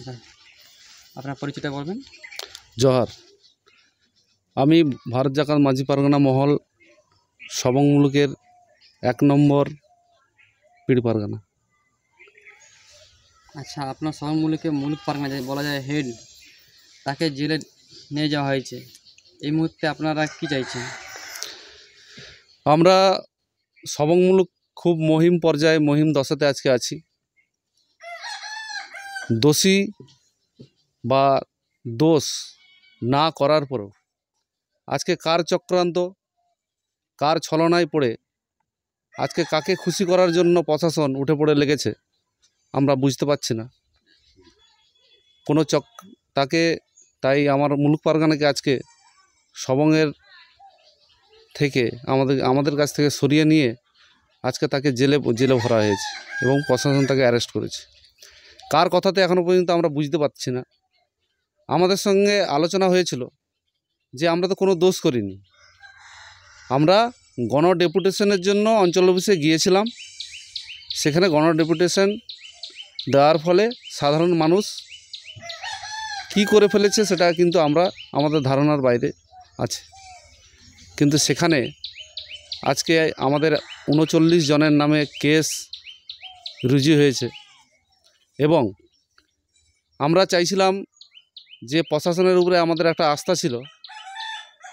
হ্যাঁ। আপনার পরিচয়টা বলবেন জহার আমি ভারত জাকাত মাঝি পারগনা মহল সবং মুলুকের এক নম্বর পিড় পারগানা আচ্ছা আপনার সবং মুলুকে মুলুক পারগানা বলা যায় হেড তাকে জেলে নিয়ে যাওয়া হয়েছে এই মুহূর্তে আপনারা কি চাইছেন আমরা সবং মুলুক খুব মহিম পর্যায়ে মহিম দশাতে আজকে আছি দোষী বা দোষ না করার পরেও আজকে কার চক্রান্ত কার ছলনায় পড়ে আজকে কাকে খুশি করার জন্য প্রশাসন উঠে পড়ে লেগেছে আমরা বুঝতে পারছি না কোনো চক তাকে তাই আমার মুলুক পারগানাকে আজকে সবংয়ের থেকে আমাদের আমাদের কাছ থেকে সরিয়ে নিয়ে আজকে তাকে জেলে জেলে ভরা হয়েছে এবং প্রশাসন তাকে অ্যারেস্ট করেছে কার কথাতে এখনও পর্যন্ত আমরা বুঝতে পারছি না আমাদের সঙ্গে আলোচনা হয়েছিল যে আমরা তো কোনো দোষ করিনি আমরা গণ ডেপুটেশনের জন্য অঞ্চল অফিসে গিয়েছিলাম সেখানে গণ ডেপুটেশন দেওয়ার ফলে সাধারণ মানুষ কি করে ফেলেছে সেটা কিন্তু আমরা আমাদের ধারণার বাইরে আছে কিন্তু সেখানে আজকে আমাদের উনচল্লিশ জনের নামে কেস রুজু হয়েছে এবং আমরা চাইছিলাম যে প্রশাসনের উপরে আমাদের একটা আস্থা ছিল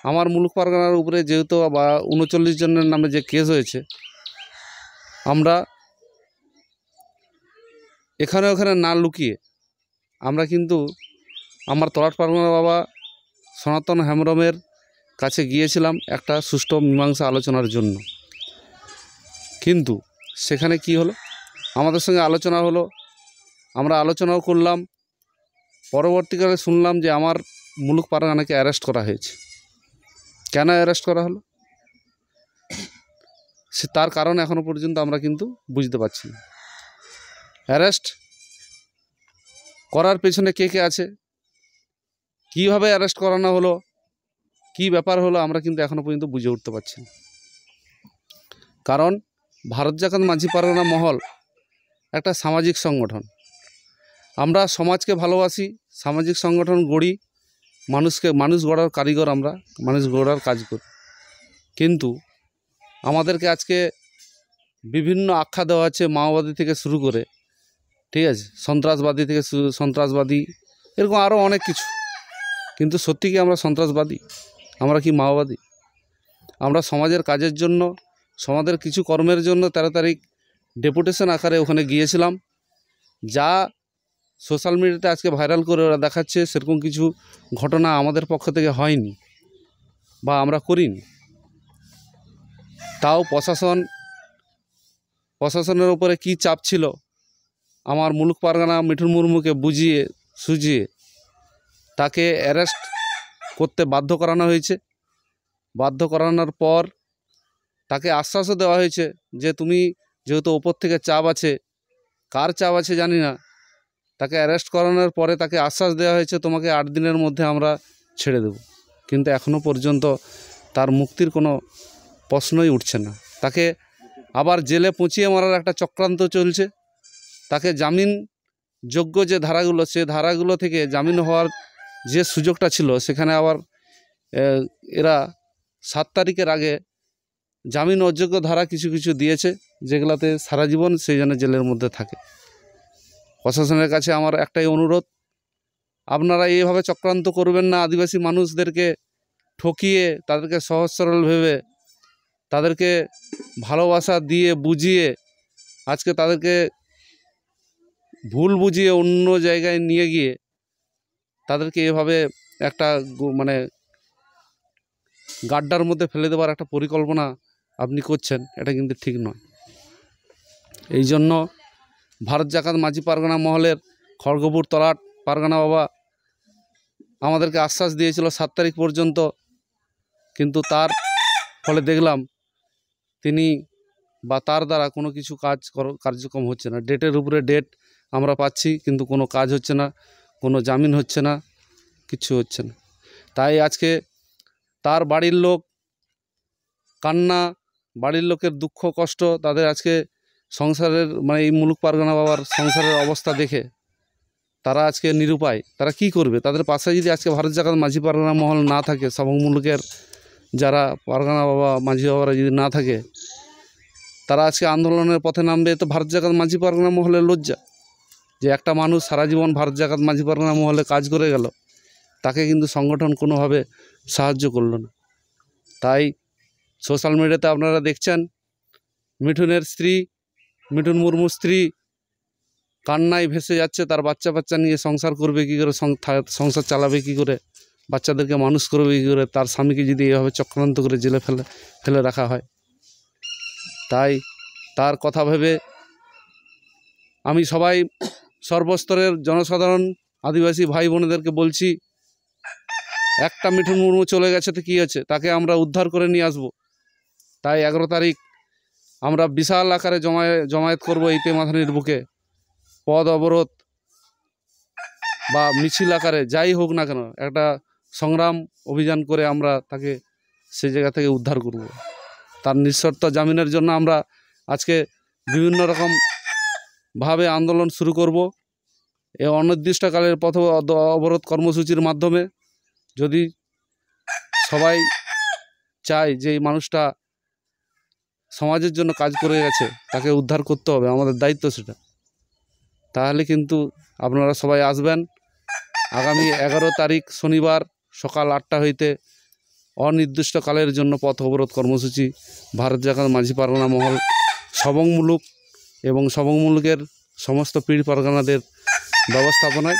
আমার মুলুক পারগানার উপরে যেহেতু বা উনচল্লিশ জনের নামে যে কেস হয়েছে আমরা এখানে ওখানে না লুকিয়ে আমরা কিন্তু আমার তলাট পারগানা বাবা সনাতন হেমরমের কাছে গিয়েছিলাম একটা সুষ্ঠু মীমাংসা আলোচনার জন্য কিন্তু সেখানে কি হলো আমাদের সঙ্গে আলোচনা হলো আমরা আলোচনাও করলাম পরবর্তীকালে শুনলাম যে আমার মুলুক পারগানাকে অ্যারেস্ট করা হয়েছে কেন অ্যারেস্ট করা হলো সে তার কারণ এখনও পর্যন্ত আমরা কিন্তু বুঝতে পারছি না অ্যারেস্ট করার পেছনে কে কে আছে কীভাবে অ্যারেস্ট করানো হলো কি ব্যাপার হলো আমরা কিন্তু এখনও পর্যন্ত বুঝে উঠতে পারছি না কারণ ভারত জাকাত মাঝি পারগানা মহল একটা সামাজিক সংগঠন আমরা সমাজকে ভালোবাসি সামাজিক সংগঠন গড়ি মানুষকে মানুষ গড়ার কারিগর আমরা মানুষ গড়ার কাজ করি কিন্তু আমাদেরকে আজকে বিভিন্ন আখ্যা দেওয়া আছে মাওবাদী থেকে শুরু করে ঠিক আছে সন্ত্রাসবাদী থেকে সন্ত্রাসবাদী এরকম আরও অনেক কিছু কিন্তু সত্যি কি আমরা সন্ত্রাসবাদী আমরা কি মাওবাদী আমরা সমাজের কাজের জন্য সমাজের কিছু কর্মের জন্য তেরো তারিখ ডেপুটেশন আকারে ওখানে গিয়েছিলাম যা সোশ্যাল মিডিয়াতে আজকে ভাইরাল করে ওরা দেখাচ্ছে সেরকম কিছু ঘটনা আমাদের পক্ষ থেকে হয়নি বা আমরা করিনি তাও প্রশাসন প্রশাসনের উপরে কি চাপ ছিল আমার মুলুক পারগানা মিঠুন মুর্মুকে বুঝিয়ে সুজিয়ে তাকে অ্যারেস্ট করতে বাধ্য করানো হয়েছে বাধ্য করানোর পর তাকে আশ্বাসও দেওয়া হয়েছে যে তুমি যেহেতু ওপর থেকে চাপ আছে কার চাপ আছে জানি না তাকে অ্যারেস্ট করানোর পরে তাকে আশ্বাস দেওয়া হয়েছে তোমাকে আট দিনের মধ্যে আমরা ছেড়ে দেব কিন্তু এখনও পর্যন্ত তার মুক্তির কোনো প্রশ্নই উঠছে না তাকে আবার জেলে পুঁচিয়ে মারার একটা চক্রান্ত চলছে তাকে জামিন যোগ্য যে ধারাগুলো সে ধারাগুলো থেকে জামিন হওয়ার যে সুযোগটা ছিল সেখানে আবার এরা সাত তারিখের আগে জামিন অযোগ্য ধারা কিছু কিছু দিয়েছে যেগুলাতে সারা জীবন সেই জন্য জেলের মধ্যে থাকে প্রশাসনের কাছে আমার একটাই অনুরোধ আপনারা এইভাবে চক্রান্ত করবেন না আদিবাসী মানুষদেরকে ঠকিয়ে তাদেরকে সহজ সরল ভেবে তাদেরকে ভালোবাসা দিয়ে বুঝিয়ে আজকে তাদেরকে ভুল বুঝিয়ে অন্য জায়গায় নিয়ে গিয়ে তাদেরকে এভাবে একটা মানে গাড্ডার মধ্যে ফেলে দেওয়ার একটা পরিকল্পনা আপনি করছেন এটা কিন্তু ঠিক নয় এই জন্য ভারত জাকাত মাঝি পারগানা মহলের খড়গপুর তলাট পারগানা বাবা আমাদেরকে আশ্বাস দিয়েছিল সাত তারিখ পর্যন্ত কিন্তু তার ফলে দেখলাম তিনি বা তার দ্বারা কোনো কিছু কাজ কার্যক্রম হচ্ছে না ডেটের উপরে ডেট আমরা পাচ্ছি কিন্তু কোনো কাজ হচ্ছে না কোনো জামিন হচ্ছে না কিছু হচ্ছে না তাই আজকে তার বাড়ির লোক কান্না বাড়ির লোকের দুঃখ কষ্ট তাদের আজকে সংসারের মানে এই মুলুক পারগানা বাবার সংসারের অবস্থা দেখে তারা আজকে নিরুপায় তারা কি করবে তাদের পাশে যদি আজকে ভারত জাগাত মাঝি পারগানা মহল না থাকে সবং মুলুকের যারা পারগানা বাবা মাঝি বাবারা যদি না থাকে তারা আজকে আন্দোলনের পথে নামবে তো ভারত জাগাত মাঝি পারগানা মহলের লজ্জা যে একটা মানুষ সারা জীবন ভারত জাগাত মাঝি পারগানা মহলে কাজ করে গেল তাকে কিন্তু সংগঠন কোনোভাবে সাহায্য করল না তাই সোশ্যাল মিডিয়াতে আপনারা দেখছেন মিঠুনের স্ত্রী মিঠুন মুরমু স্ত্রী কান্নায় ভেসে যাচ্ছে তার বাচ্চা বাচ্চা নিয়ে সংসার করবে কি করে সংসার চালাবে কি করে বাচ্চাদেরকে মানুষ করবে কী করে তার স্বামীকে যদি এভাবে চক্রান্ত করে জেলে ফেলে ফেলে রাখা হয় তাই তার কথা ভেবে আমি সবাই সর্বস্তরের জনসাধারণ আদিবাসী ভাই বোনেদেরকে বলছি একটা মিঠুন মুর্মু চলে গেছে তো কী আছে তাকে আমরা উদ্ধার করে নিয়ে আসব তাই এগারো তারিখ আমরা বিশাল আকারে জমায় জমায়েত করব এই পেমাথানির বুকে পদ অবরোধ বা মিছিল আকারে যাই হোক না কেন একটা সংগ্রাম অভিযান করে আমরা তাকে সে জায়গা থেকে উদ্ধার করব তার নিঃশর্ত জামিনের জন্য আমরা আজকে বিভিন্ন রকম ভাবে আন্দোলন শুরু করব এ অনির্দিষ্টকালের পথ অবরোধ কর্মসূচির মাধ্যমে যদি সবাই চায় যে এই মানুষটা সমাজের জন্য কাজ করে গেছে তাকে উদ্ধার করতে হবে আমাদের দায়িত্ব সেটা তাহলে কিন্তু আপনারা সবাই আসবেন আগামী এগারো তারিখ শনিবার সকাল আটটা হইতে অনির্দিষ্টকালের জন্য পথ অবরোধ কর্মসূচি ভারত জাগান মাঝি পারগানা মহল সবংমূলক এবং সবংমূলকের সমস্ত পীড় পারগানাদের ব্যবস্থাপনায়